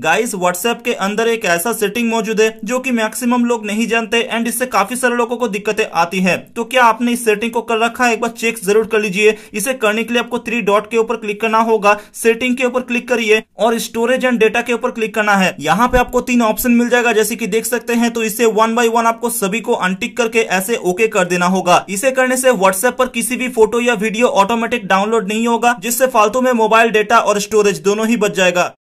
guys WhatsApp के अंदर एक ऐसा सेटिंग मौजूद है जो कि मैक्सिमम लोग नहीं जानते एंड इससे काफी सारे लोगों को दिक्कतें आती है तो क्या आपने इस सेटिंग को कर रखा है एक बार चेक जरूर कर लीजिए इसे करने के लिए आपको थ्री डॉट के ऊपर क्लिक करना होगा सेटिंग के ऊपर क्लिक करिए और स्टोरेज एंड डेटा के ऊपर क्लिक करना है यहाँ पे आपको तीन ऑप्शन मिल जाएगा जैसे की देख सकते हैं तो इसे वन बाई वन आपको सभी को अनटिक करके ऐसे ओके कर देना होगा इसे करने से व्हाट्सएप पर किसी भी फोटो या वीडियो ऑटोमेटिक डाउनलोड नहीं होगा जिससे फालतू में मोबाइल डेटा और स्टोरेज दोनों ही बच जाएगा